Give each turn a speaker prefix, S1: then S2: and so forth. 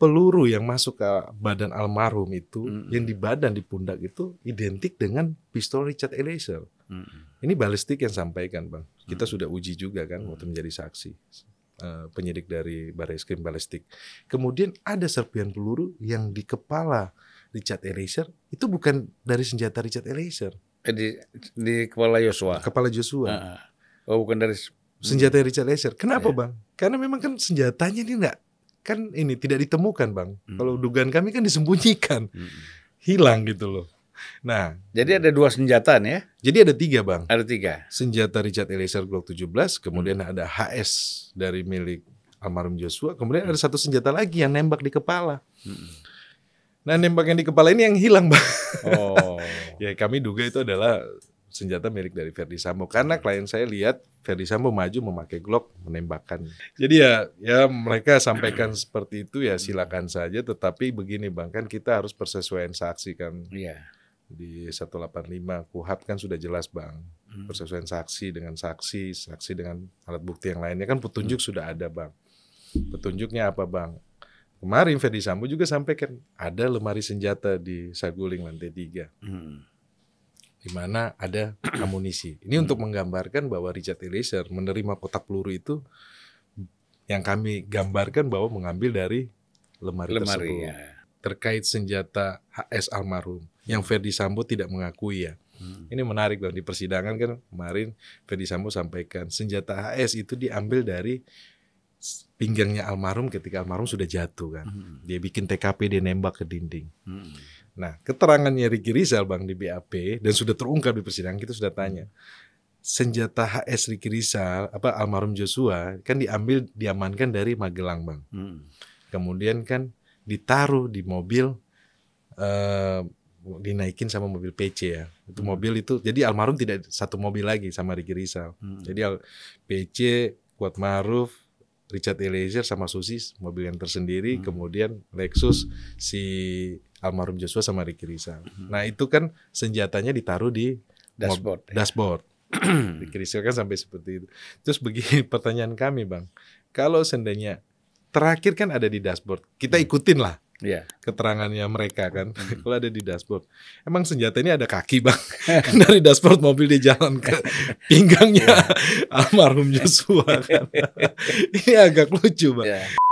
S1: peluru yang masuk ke badan almarhum itu mm-hmm. yang di badan di pundak itu identik dengan pistol Richard Eliezer. Mm-hmm. Ini balistik yang sampaikan, Bang. Kita mm-hmm. sudah uji juga kan mm waktu menjadi saksi eh, penyidik dari Baris Krim Balistik. Kemudian ada serpihan peluru yang di kepala Richard Eliezer itu bukan dari senjata Richard Eliezer. Eh, di, di kepala Joshua. Kepala Joshua. Uh, ah, -huh. Ah. Oh, bukan dari senjata hmm. Richard Eliezer. Kenapa, yeah. Bang? Karena memang kan senjatanya ini enggak kan ini tidak ditemukan bang. Hmm. Kalau dugaan kami kan disembunyikan, hmm. hilang gitu loh. Nah, jadi ada dua senjata ya? Jadi ada tiga bang. Ada tiga. Senjata Richard Eliezer Glock 17, kemudian hmm. ada HS dari milik almarhum Joshua, kemudian hmm. ada satu senjata lagi yang nembak di kepala. Hmm. Nah, nembak yang di kepala ini yang hilang bang. Oh. ya kami duga itu adalah senjata milik dari Verdi Sambo karena iya. klien saya lihat Verdi Sambo maju memakai Glock menembakkan. Jadi ya ya mereka sampaikan seperti itu ya silakan saja tetapi begini Bang kan kita harus persesuaian saksi kan. Iya. Di 185 Kuhap kan sudah jelas Bang. Hmm. Persesuaian saksi dengan saksi, saksi dengan alat bukti yang lainnya kan petunjuk hmm. sudah ada Bang. Petunjuknya apa Bang? Kemarin Verdi Sambo juga sampaikan ada lemari senjata di Saguling lantai 3. Hmm di mana ada amunisi. Ini hmm. untuk menggambarkan bahwa Richard Eliezer menerima kotak peluru itu yang kami gambarkan bahwa mengambil dari lemari, lemari Ya. Terkait senjata HS almarhum yang Ferdi Sambo tidak mengakui ya. Hmm. Ini menarik dong di persidangan kan kemarin Ferdi Sambo sampaikan senjata HS itu diambil dari pinggangnya almarhum ketika almarhum sudah jatuh kan. Hmm. Dia bikin TKP dia nembak ke dinding. Hmm Nah, keterangannya Riki Rizal Bang di BAP dan sudah terungkap di persidangan kita sudah tanya. Hmm. Senjata HS Riki Rizal apa almarhum Joshua kan diambil diamankan dari Magelang Bang. Hmm. Kemudian kan ditaruh di mobil uh, dinaikin sama mobil PC ya. Itu hmm. mobil itu jadi almarhum tidak satu mobil lagi sama Riki Rizal. Hmm. Jadi PC Kuat Maruf Richard Eliezer sama Susi mobil yang tersendiri hmm. kemudian Lexus si almarhum Joshua sama Ricky Rizal hmm. nah itu kan senjatanya ditaruh di dashboard ya. dashboard Ricky Rizal kan sampai seperti itu terus begini pertanyaan kami bang kalau seandainya terakhir kan ada di dashboard kita hmm. ikutin lah yeah. keterangannya mereka kan hmm. kalau ada di dashboard emang senjata ini ada kaki bang dari dashboard mobil di jalan ke pinggangnya iya. almarhum Joshua kan ini agak lucu bang yeah.